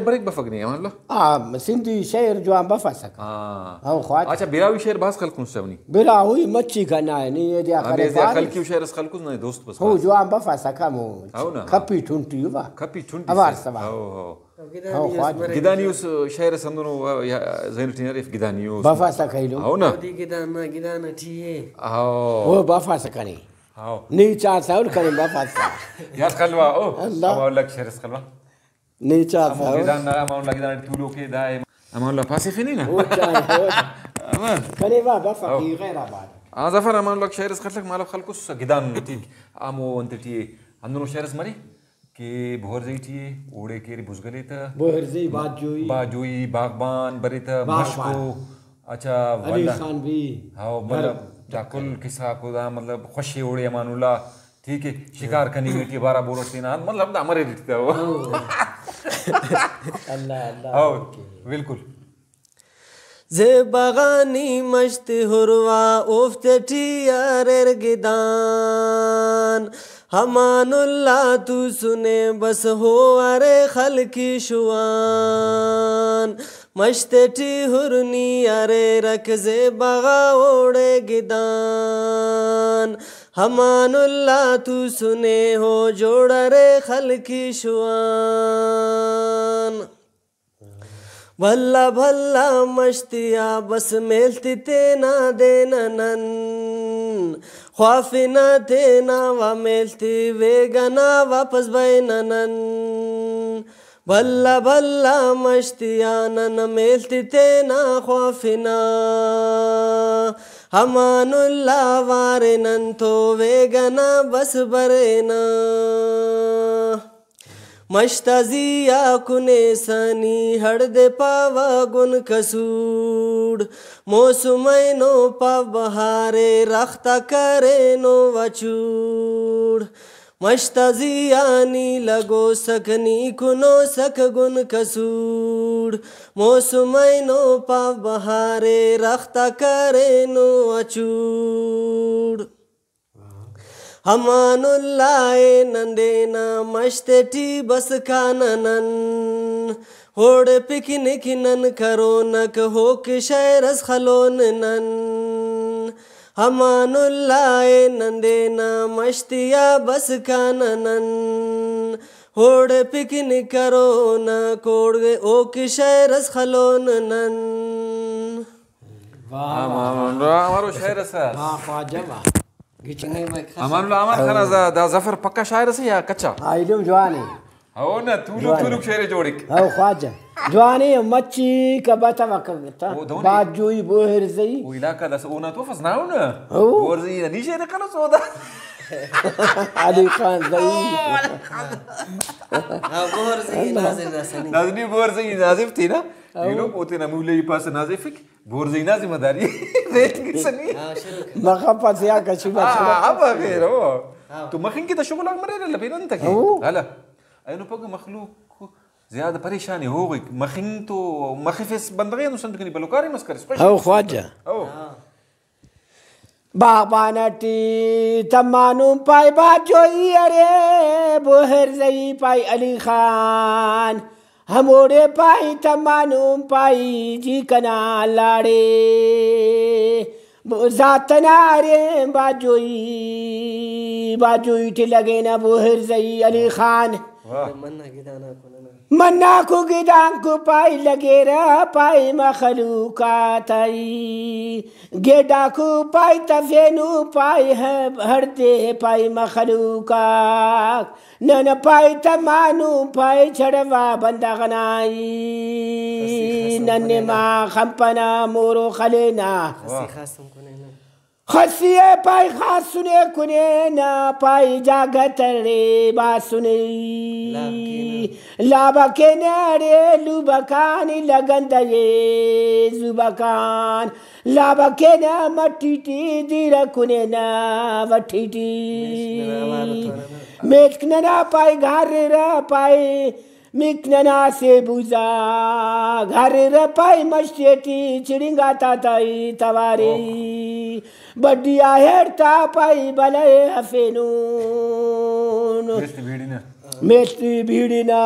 بريك بفقني ولا اه سندي شعر جوان بفسك اه او خوات اچھا براوي شعر بس خلق مستوني براوي مچي غنا ني دي اخر بار ابي خلقي وشعر خلقو نه دوست بس هو جوان بفسك مو كبي تونتي يبا كبي تونتي اوار سبا هو هو ګیدانیوس شاعر سندونو زین ټینریف ګیدانیوس بفاسا کایلو او نه دی ګیدانا ګیدانا ټیه او او بفاسا کني او نه چا ساول کني بفاسا یا خلوا او الله اقول لك شعر خلوا Négy امان الله پاسی خینی نه؟ امان کنی با بفقی غیر آباد آن زفر امان الله شهرس خرسک مالف خلقوس گدان تی امو انتیتی اندونو شهرس مری که بهرزی تی اوڑے کیری بزگلی تا بهرزی باجوی باجوی باغبان بری تا مشکو اچھا علی خان بھی ہاو مطلب کل کسا کو دا مطلب خوشی اوڑے امان الله ٹھیک ہے شکار کنی میٹی بارہ بولو سینا مطلب دا امر ریٹ تا अल्लाह अल्लाह ओके बिल्कुल زبغاني مشت هروا افتتي ارر گدان हमान उल्ला तू सुने बस हो अरे खल की शुआन मश्तटी हुरनी अरे रख जे बगा ओड़े गिदान हमान उल्ला तू सुने हो जोड़ रे खल की शुआन भल्ला भल्ला मश्तिया बस मेलती तेना देना नन ख्वाफिना तेना वा मेलती वेगना वापस बैना नन भल्ला भल्ला मश्तिया नन मेलती तेना ख्वाफिना അമാനുള്ള വാറിനൻ തോവേഗന ബസ് ബറേന مشتزیا کنے سانی ہڑ دے پاوا گن کسوڑ موسمے نو پا بہارے رخت کرے نو وچوڑ مشتزیانی لگو سکنی کنو سکگن کسوڑ موسمینو پا بہارے رختا کرے نو اچوڑ امان الله نندینا مشتټي بس کاننن هوړ پکنیک نن کرونک هوک شعر اس خلون نن امان الله نندینا مشتیا بس کاننن هوڑ پکن کرو نا کوڑ او کی شعر اس خلوننن امام شعر اس فاجمه امان الله امان خان دا ظفر پکا شاعر اس یا کچا ایلم جوانی او نه تولو تولو شعر جوړک او خواجه جواني ماتشي كباتا مكانتا بوهر بوهرزي ويلا كلا سونا تو توفز ناونا بوهرزي نيجي نكلا سودا علي خان زي بوهرزي نازل نازل بوهرزي نازل تينا يلو بوتنا مولاي باس نازفك بورزي نازم داري زيت كسني ما خفت يا كشبا ابا غيره تو مخين كده شغل عمرنا اللي بينا انت هلا اينو بقى مخلوق زیاد پریشانی ہوگی مخین تو مخیف بندگی نو سند کنی بلوکاری مسکرس او خواجه او باغبانتی تمانوم پای با جویی اره بوهر زی پای علی خان هموڑے پای تمانوم پای جی کنا لاڑے ذاتنارے باجوئی باجوئی ٹی لگے نا بوہر زئی علی خان मन्ना को गिदान को पाई लगेरा पाई मखलूकाताई गेडा को पाई तफेनु पाई है हरते पाई मखलूका नन पाई तमानु पाई छड़वा बंदा गनाई नन्ने माँ खम्पना मोरो खलेना खसिए पाई खा सुने कुने ना पाई जागत रे बा सुने लाबा के नरे लुबकान लगन दये जुबकान लाबा के ना मटीटी दीर कुने ना वटीटी मेटकने ना पाई घर रे पाई मिकनना से बुझा घर रे पाई मस्टेटी चिड़िंगा ताताई तवारी बड्डिया हेरता पाई बले हफेनून मेस्ती भीड़िना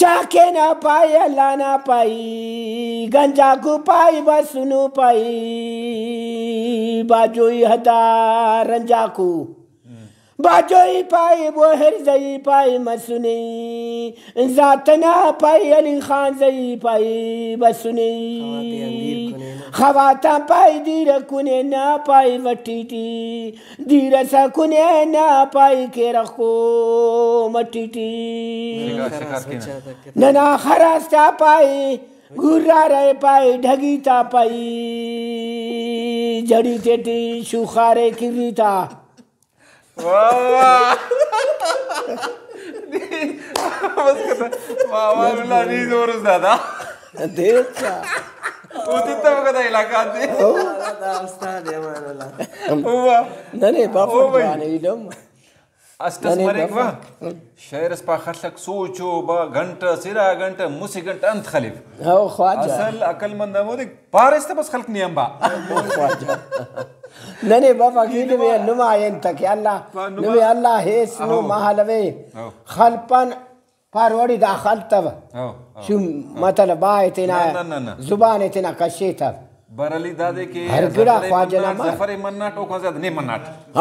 चाके ना पाई अल्लाह ना पाई गंजा को पाई बसनु पाई बाजोई हदा रंजा को باجوی پای بوهر زی پای مسونی زاتنا پای علی خان زی پای بسونی خواتم پای دیر کنه نا پای وٹیتی دیر سا کنه نا پای که رخو مٹیتی ننا خراستا پای گورا رای پای ڈھگیتا پای جڑی تیٹی شوخارے کریتا మామూలు నీ చూరు కదా అంతే ఉతిత్తావు కదా ఇలా కాదు استثمرك شاعر اسبا لك سوچو با غنٹه سرا غنٹه موسی غنٹه انت خليف هو خواجه اصل عقل مند مودك بارست بس خلق نيام با خواجه ننه بابا گیدو میں نما این تک اللہ نمی اللہ ہیس نو محلوی خلپن پاروڑی دا خلطب شو مطلب با اتنا زبان اتنا کشی تب برلی دادے کے ہر گڑا خواجہ نما زفر منات او خوزد نہیں منات